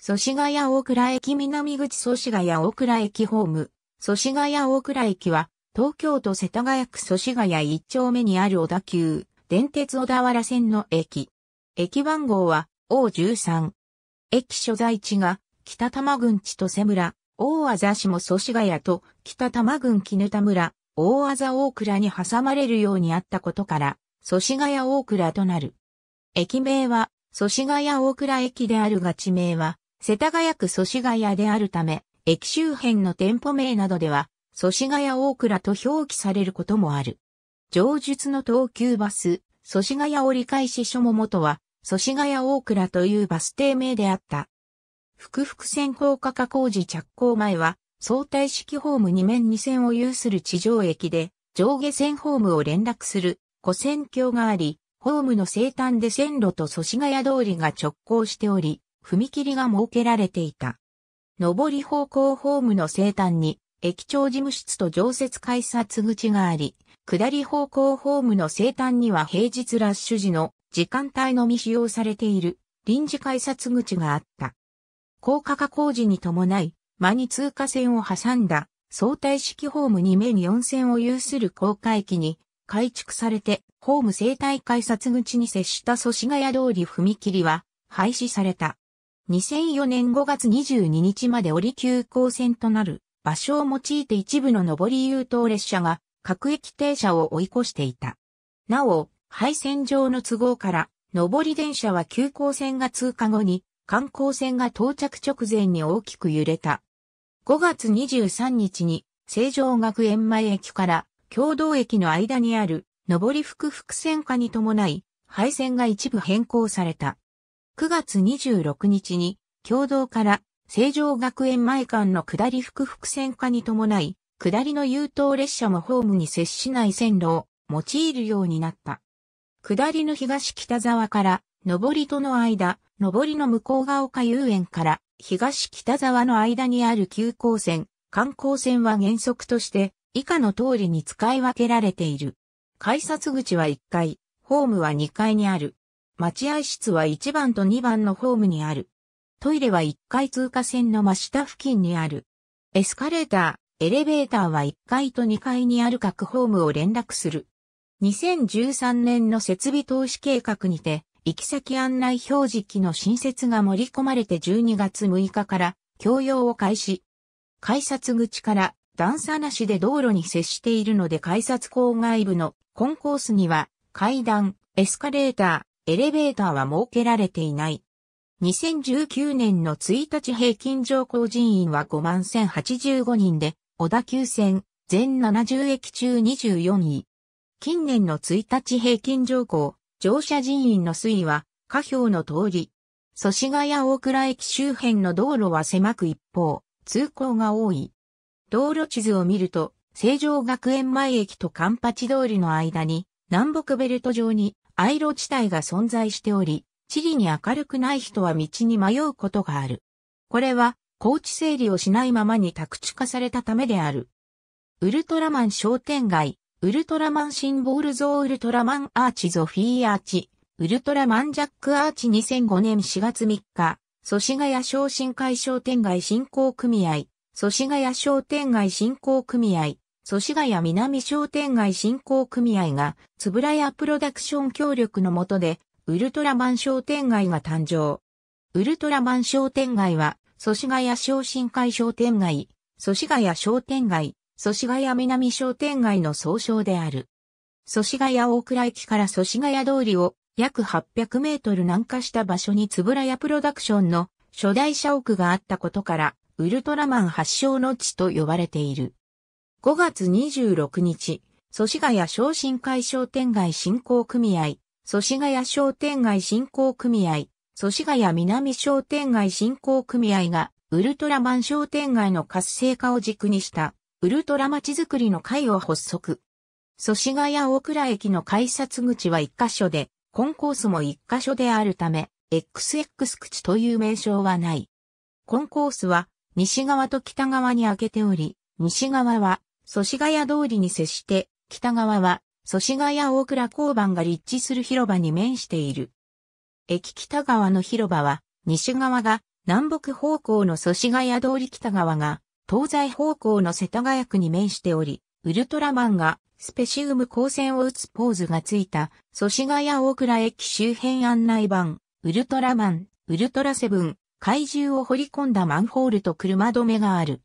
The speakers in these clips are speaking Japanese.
祖師ヶ谷大倉駅南口祖師ヶ谷大倉駅ホーム。祖師ヶ谷大倉駅は、東京都世田谷区祖師ヶ谷一丁目にある小田急、電鉄小田原線の駅。駅番号は O13。駅所在地が、北玉郡千歳村、大字市も祖師ヶ谷と、北玉郡絹田村、大字大倉に挟まれるようにあったことから、祖師ヶ谷大倉となる。駅名は、祖師ヶ谷大倉駅であるが地名は、世田谷区祖師ヶ谷であるため、駅周辺の店舗名などでは、祖師ヶ谷大倉と表記されることもある。上述の東急バス、祖師ヶ谷折り返し書も元は、祖師ヶ谷大倉というバス停名であった。福々線高架化工事着工前は、相対式ホーム2面2線を有する地上駅で、上下線ホームを連絡する、古線橋があり、ホームの西端で線路と祖師ヶ谷通りが直行しており、踏切が設けられていた。上り方向ホームの西端に、駅長事務室と常設改札口があり、下り方向ホームの西端には平日ラッシュ時の時間帯のみ使用されている臨時改札口があった。高架化工事に伴い、間に通過線を挟んだ相対式ホーム2面4線を有する高架駅に改築されて、ホーム生態改札口に接した祖師ヶ谷通り踏切は廃止された。2004年5月22日まで折急行線となる場所を用いて一部の上り優等列車が各駅停車を追い越していた。なお、配線上の都合から、上り電車は急行線が通過後に、観光線が到着直前に大きく揺れた。5月23日に、成城学園前駅から共同駅の間にある上り複々線化に伴い、配線が一部変更された。9月26日に、共同から、成城学園前間の下り複々線化に伴い、下りの優等列車もホームに接しない線路を用いるようになった。下りの東北沢から、上りとの間、上りの向こうが丘遊園から、東北沢の間にある急行線、観光線は原則として、以下の通りに使い分けられている。改札口は1階、ホームは2階にある。待合室は1番と2番のホームにある。トイレは1階通過線の真下付近にある。エスカレーター、エレベーターは1階と2階にある各ホームを連絡する。2013年の設備投資計画にて、行き先案内表示機の新設が盛り込まれて12月6日から共用を開始。改札口から段差なしで道路に接しているので改札口外部のコンコースには階段、エスカレーター、エレベーターは設けられていない。2019年の1日平均乗降人員は51,085人で、小田急線全70駅中24位。近年の1日平均乗降、乗車人員の推移は、下表の通り。祖師ヶ谷大倉駅周辺の道路は狭く一方、通行が多い。道路地図を見ると、成城学園前駅とカンパチ通りの間に、南北ベルト上にアイロ地帯が存在しており、地理に明るくない人は道に迷うことがある。これは、高地整理をしないままに宅地化されたためである。ウルトラマン商店街、ウルトラマンシンボールーウルトラマンアーチゾフィーアーチ、ウルトラマンジャックアーチ2005年4月3日、祖師ヶ谷昇新会商店街振興組合、祖師ヶ谷商店街振興組合、祖師ヶ谷南商店街振興組合が、つぶらやプロダクション協力のもとで、ウルトラマン商店街が誕生。ウルトラマン商店街は、祖師ヶ谷昇進会商店街、祖師ヶ谷商店街、祖師ヶ谷南商店街の総称である。祖師ヶ谷大倉駅から祖師ヶ谷通りを約800メートル南下した場所につぶらやプロダクションの初代社屋があったことから、ウルトラマン発祥の地と呼ばれている。5月26日、祖師谷商新会商店街振興組合、祖師谷商店街振興組合、祖師谷南商店街振興組合が、ウルトラマン商店街の活性化を軸にした、ウルトラまちづくりの会を発足。祖師谷大倉駅の改札口は1カ所で、コンコースも1カ所であるため、XX 口という名称はない。コンコースは、西側と北側に開けており、西側は祖師ヶ谷通りに接して、北側は祖師ヶ谷大倉交番が立地する広場に面している。駅北側の広場は、西側が南北方向の祖師ヶ谷通り北側が、東西方向の世田谷区に面しており、ウルトラマンがスペシウム光線を打つポーズがついた、祖師ヶ谷大倉駅周辺案内板、ウルトラマン、ウルトラセブン、怪獣を掘り込んだマンホールと車止めがある。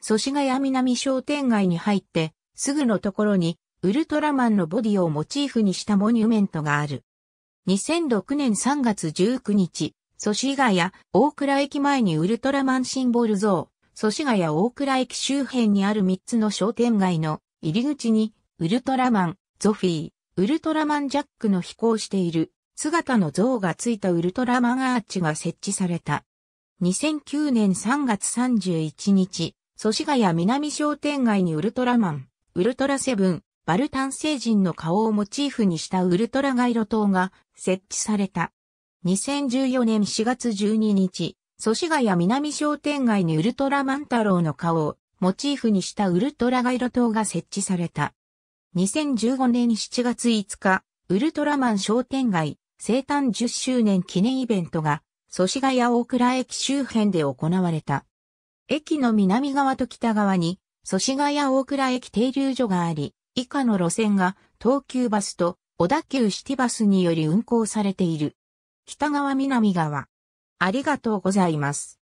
祖師ヶ谷南商店街に入って、すぐのところに、ウルトラマンのボディをモチーフにしたモニュメントがある。2006年3月19日、祖師ヶ谷、大倉駅前にウルトラマンシンボル像、祖師ヶ谷大倉駅周辺にある3つの商店街の入り口に、ウルトラマン、ゾフィー、ウルトラマンジャックの飛行している姿の像がついたウルトラマンアーチが設置された。2009年3月31日、祖師ヶ谷南商店街にウルトラマン、ウルトラセブン、バルタン星人の顔をモチーフにしたウルトラ街路灯が設置された。2014年4月12日、祖師ヶ谷南商店街にウルトラマン太郎の顔をモチーフにしたウルトラ街路灯が設置された。2015年7月5日、ウルトラマン商店街生誕10周年記念イベントが、祖師ヶ谷大倉駅周辺で行われた。駅の南側と北側に、祖師ヶ谷大倉駅停留所があり、以下の路線が東急バスと小田急シティバスにより運行されている。北側南側。ありがとうございます。